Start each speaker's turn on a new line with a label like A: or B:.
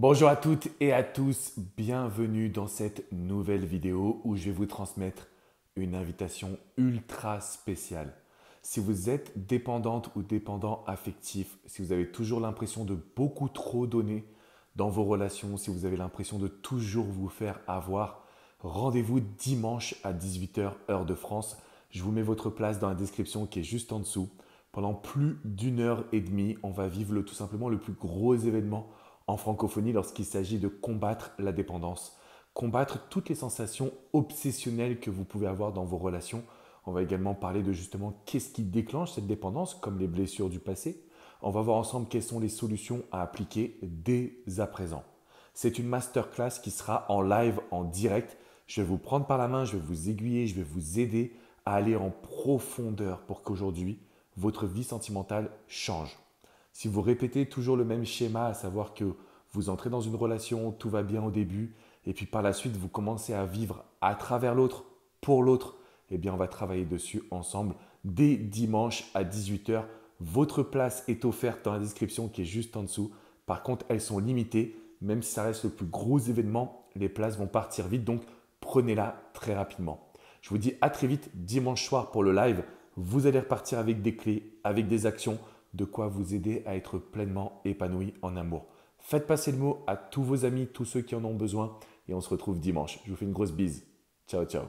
A: Bonjour à toutes et à tous, bienvenue dans cette nouvelle vidéo où je vais vous transmettre une invitation ultra spéciale. Si vous êtes dépendante ou dépendant affectif, si vous avez toujours l'impression de beaucoup trop donner dans vos relations, si vous avez l'impression de toujours vous faire avoir, rendez-vous dimanche à 18h heure de France. Je vous mets votre place dans la description qui est juste en dessous. Pendant plus d'une heure et demie, on va vivre tout simplement le plus gros événement en francophonie lorsqu'il s'agit de combattre la dépendance, combattre toutes les sensations obsessionnelles que vous pouvez avoir dans vos relations. On va également parler de justement qu'est-ce qui déclenche cette dépendance, comme les blessures du passé. On va voir ensemble quelles sont les solutions à appliquer dès à présent. C'est une masterclass qui sera en live, en direct. Je vais vous prendre par la main, je vais vous aiguiller, je vais vous aider à aller en profondeur pour qu'aujourd'hui, votre vie sentimentale change. Si vous répétez toujours le même schéma, à savoir que vous entrez dans une relation, tout va bien au début, et puis par la suite vous commencez à vivre à travers l'autre, pour l'autre, eh bien on va travailler dessus ensemble dès dimanche à 18h. Votre place est offerte dans la description qui est juste en dessous. Par contre, elles sont limitées, même si ça reste le plus gros événement, les places vont partir vite, donc prenez-la très rapidement. Je vous dis à très vite dimanche soir pour le live. Vous allez repartir avec des clés, avec des actions de quoi vous aider à être pleinement épanoui en amour. Faites passer le mot à tous vos amis, tous ceux qui en ont besoin, et on se retrouve dimanche. Je vous fais une grosse bise. Ciao, ciao.